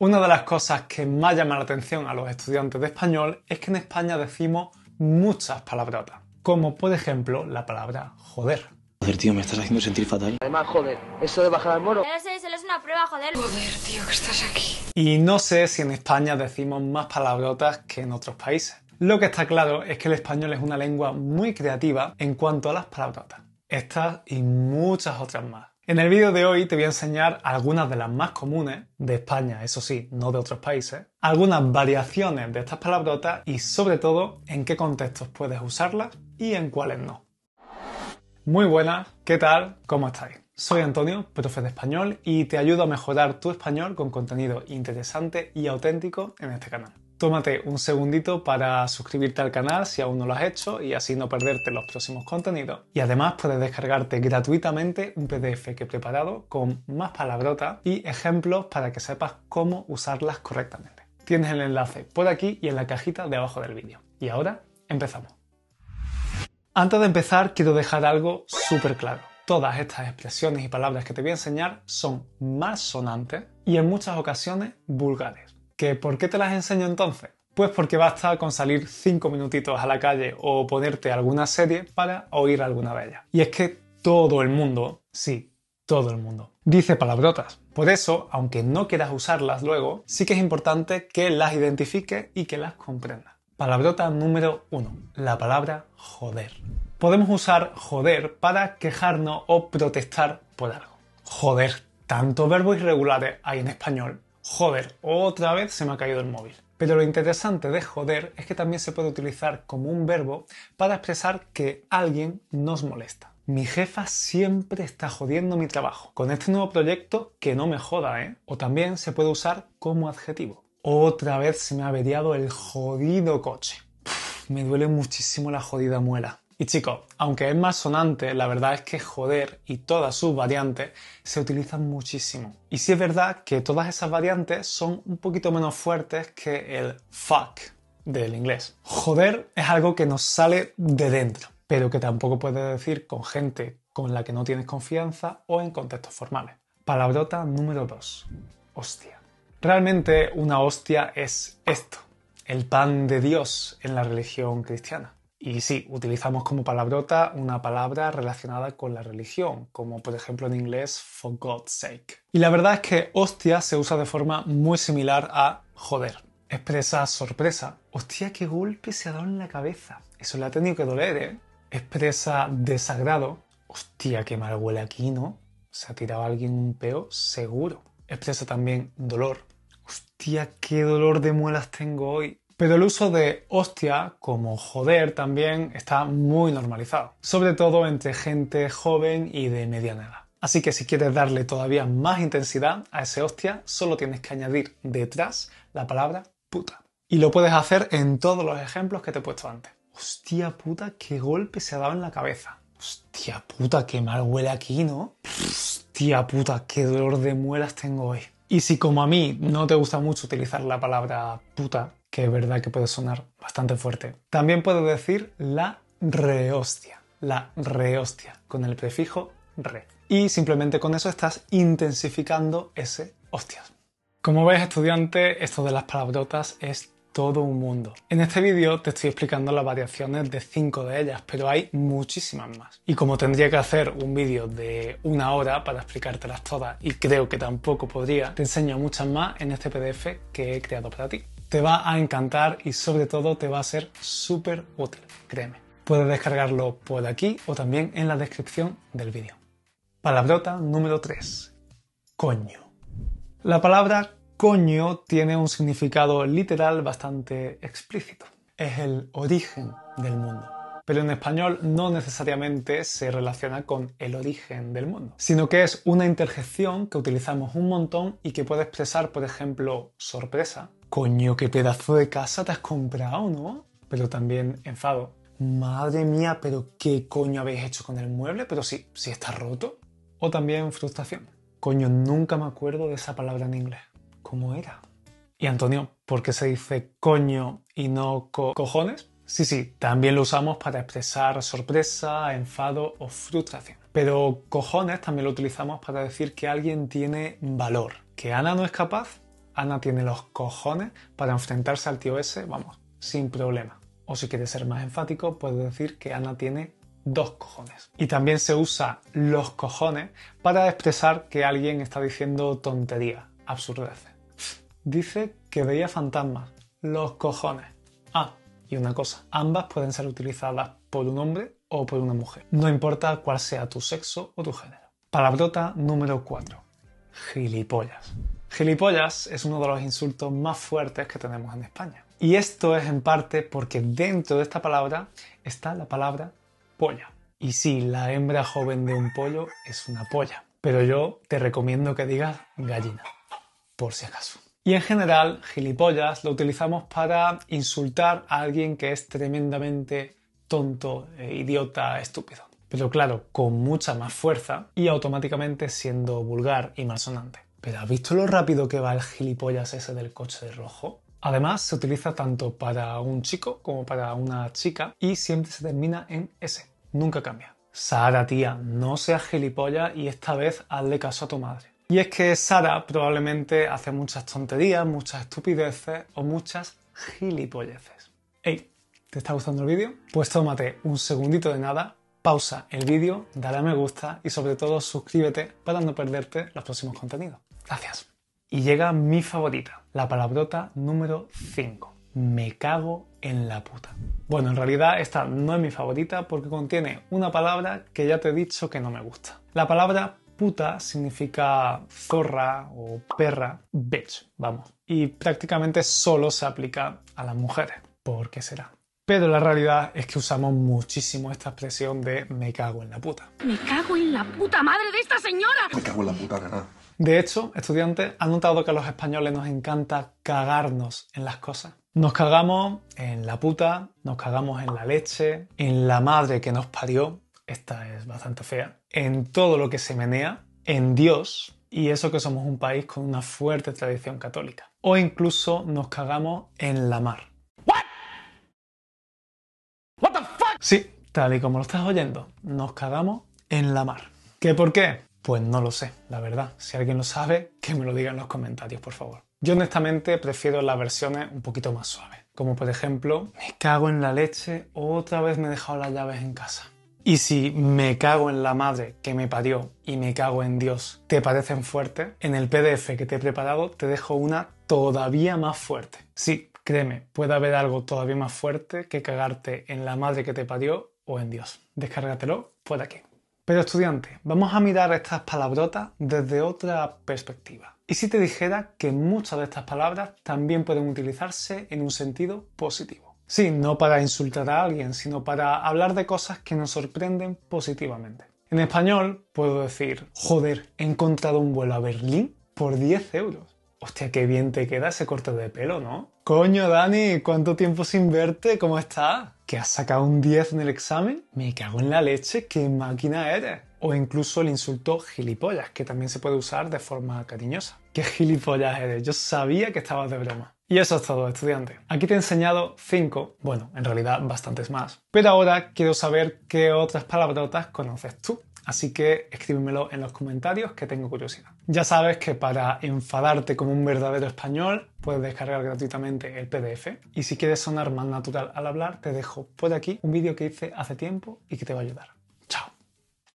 Una de las cosas que más llama la atención a los estudiantes de español es que en España decimos muchas palabrotas, como por ejemplo la palabra joder. Joder, tío, me estás haciendo sentir fatal. Además, joder, eso de bajar al moro. Pero es una prueba, joder. Joder, tío, que estás aquí. Y no sé si en España decimos más palabrotas que en otros países. Lo que está claro es que el español es una lengua muy creativa en cuanto a las palabrotas. Estas y muchas otras más. En el vídeo de hoy te voy a enseñar algunas de las más comunes de España, eso sí, no de otros países, algunas variaciones de estas palabrotas y sobre todo en qué contextos puedes usarlas y en cuáles no. Muy buenas, ¿qué tal? ¿Cómo estáis? Soy Antonio, profe de español, y te ayudo a mejorar tu español con contenido interesante y auténtico en este canal. Tómate un segundito para suscribirte al canal si aún no lo has hecho y así no perderte los próximos contenidos. Y además puedes descargarte gratuitamente un PDF que he preparado con más palabrotas y ejemplos para que sepas cómo usarlas correctamente. Tienes el enlace por aquí y en la cajita de abajo del vídeo. Y ahora empezamos. Antes de empezar quiero dejar algo súper claro. Todas estas expresiones y palabras que te voy a enseñar son más sonantes y en muchas ocasiones vulgares. ¿Que por qué te las enseño entonces? Pues porque basta con salir cinco minutitos a la calle o ponerte alguna serie para oír alguna de ellas. Y es que todo el mundo, sí, todo el mundo, dice palabrotas. Por eso, aunque no quieras usarlas luego, sí que es importante que las identifiques y que las comprendas. Palabrota número 1. La palabra joder. Podemos usar joder para quejarnos o protestar por algo. Joder, tantos verbos irregulares hay en español joder, otra vez se me ha caído el móvil. Pero lo interesante de joder es que también se puede utilizar como un verbo para expresar que alguien nos molesta. Mi jefa siempre está jodiendo mi trabajo. Con este nuevo proyecto, que no me joda, ¿eh? O también se puede usar como adjetivo. Otra vez se me ha averiado el jodido coche. me duele muchísimo la jodida muela. Y chicos, aunque es más sonante, la verdad es que joder y todas sus variantes se utilizan muchísimo. Y sí es verdad que todas esas variantes son un poquito menos fuertes que el fuck del inglés. Joder es algo que nos sale de dentro, pero que tampoco puedes decir con gente con la que no tienes confianza o en contextos formales. Palabrota número 2. Hostia. Realmente una hostia es esto, el pan de Dios en la religión cristiana. Y sí, utilizamos como palabrota una palabra relacionada con la religión, como por ejemplo en inglés for God's sake. Y la verdad es que hostia se usa de forma muy similar a joder. Expresa sorpresa. Hostia, qué golpe se ha dado en la cabeza. Eso le ha tenido que doler, ¿eh? Expresa desagrado. Hostia, qué mal huele aquí, ¿no? Se ha tirado alguien un peo seguro. Expresa también dolor. Hostia, qué dolor de muelas tengo hoy. Pero el uso de hostia como joder también está muy normalizado, sobre todo entre gente joven y de mediana edad. Así que si quieres darle todavía más intensidad a ese hostia, solo tienes que añadir detrás la palabra puta. Y lo puedes hacer en todos los ejemplos que te he puesto antes. Hostia puta, qué golpe se ha dado en la cabeza. Hostia puta, qué mal huele aquí, ¿no? Hostia puta, qué dolor de muelas tengo hoy. Y si como a mí no te gusta mucho utilizar la palabra puta, que es verdad que puede sonar bastante fuerte. También puedo decir la rehostia, la rehostia, con el prefijo re. Y simplemente con eso estás intensificando ese hostias. Como ves, estudiante, esto de las palabrotas es todo un mundo. En este vídeo te estoy explicando las variaciones de cinco de ellas, pero hay muchísimas más. Y como tendría que hacer un vídeo de una hora para explicártelas todas, y creo que tampoco podría, te enseño muchas más en este PDF que he creado para ti. Te va a encantar y sobre todo te va a ser súper útil, créeme. Puedes descargarlo por aquí o también en la descripción del vídeo. Palabrota número 3. Coño. La palabra coño tiene un significado literal bastante explícito. Es el origen del mundo pero en español no necesariamente se relaciona con el origen del mundo, sino que es una interjección que utilizamos un montón y que puede expresar, por ejemplo, sorpresa. Coño, qué pedazo de casa te has comprado, ¿no? Pero también enfado. Madre mía, pero qué coño habéis hecho con el mueble, pero si, si está roto. O también frustración. Coño, nunca me acuerdo de esa palabra en inglés. ¿Cómo era? Y Antonio, ¿por qué se dice coño y no cojones? Sí, sí, también lo usamos para expresar sorpresa, enfado o frustración. Pero cojones también lo utilizamos para decir que alguien tiene valor. Que Ana no es capaz, Ana tiene los cojones para enfrentarse al tío ese, vamos, sin problema. O si quieres ser más enfático, puedes decir que Ana tiene dos cojones. Y también se usa los cojones para expresar que alguien está diciendo tonterías, absurdeces. Dice que veía fantasmas. Los cojones. Ah, una cosa. Ambas pueden ser utilizadas por un hombre o por una mujer. No importa cuál sea tu sexo o tu género. Palabrota número 4. Gilipollas. Gilipollas es uno de los insultos más fuertes que tenemos en España. Y esto es en parte porque dentro de esta palabra está la palabra polla. Y sí, la hembra joven de un pollo es una polla. Pero yo te recomiendo que digas gallina, por si acaso. Y en general, gilipollas lo utilizamos para insultar a alguien que es tremendamente tonto, eh, idiota, estúpido. Pero claro, con mucha más fuerza y automáticamente siendo vulgar y malsonante. ¿Pero has visto lo rápido que va el gilipollas ese del coche de rojo? Además, se utiliza tanto para un chico como para una chica y siempre se termina en S. Nunca cambia. Sara, tía, no seas gilipollas y esta vez hazle caso a tu madre. Y es que Sara probablemente hace muchas tonterías, muchas estupideces o muchas gilipolleces. ¡Ey! ¿Te está gustando el vídeo? Pues tómate un segundito de nada, pausa el vídeo, dale a me gusta y sobre todo suscríbete para no perderte los próximos contenidos. Gracias. Y llega mi favorita, la palabrota número 5. Me cago en la puta. Bueno, en realidad esta no es mi favorita porque contiene una palabra que ya te he dicho que no me gusta. La palabra puta significa zorra o perra, bitch, vamos. Y prácticamente solo se aplica a las mujeres. ¿Por qué será? Pero la realidad es que usamos muchísimo esta expresión de me cago en la puta. Me cago en la puta madre de esta señora. Me cago en la puta nada. De hecho, estudiantes han notado que a los españoles nos encanta cagarnos en las cosas. Nos cagamos en la puta, nos cagamos en la leche, en la madre que nos parió, esta es bastante fea, en todo lo que se menea, en Dios, y eso que somos un país con una fuerte tradición católica. O incluso nos cagamos en la mar. What? What the fuck? Sí, tal y como lo estás oyendo, nos cagamos en la mar. ¿Qué por qué? Pues no lo sé, la verdad. Si alguien lo sabe, que me lo diga en los comentarios, por favor. Yo honestamente prefiero las versiones un poquito más suaves, como por ejemplo, me cago en la leche, otra vez me he dejado las llaves en casa. Y si me cago en la madre que me parió y me cago en Dios te parecen fuertes, en el PDF que te he preparado te dejo una todavía más fuerte. Sí, créeme, puede haber algo todavía más fuerte que cagarte en la madre que te parió o en Dios. Descárgatelo por aquí. Pero estudiante, vamos a mirar estas palabrotas desde otra perspectiva. ¿Y si te dijera que muchas de estas palabras también pueden utilizarse en un sentido positivo? Sí, no para insultar a alguien, sino para hablar de cosas que nos sorprenden positivamente. En español puedo decir, joder, he encontrado un vuelo a Berlín por 10 euros. Hostia, qué bien te queda ese corte de pelo, ¿no? Coño, Dani, ¿cuánto tiempo sin verte? ¿Cómo estás? ¿Que has sacado un 10 en el examen? Me cago en la leche, qué máquina eres. O incluso el insulto gilipollas, que también se puede usar de forma cariñosa. Qué gilipollas eres, yo sabía que estabas de broma. Y eso es todo, estudiante. Aquí te he enseñado cinco, bueno, en realidad bastantes más. Pero ahora quiero saber qué otras palabrotas conoces tú. Así que escríbemelo en los comentarios que tengo curiosidad. Ya sabes que para enfadarte como un verdadero español puedes descargar gratuitamente el PDF y si quieres sonar más natural al hablar te dejo por aquí un vídeo que hice hace tiempo y que te va a ayudar.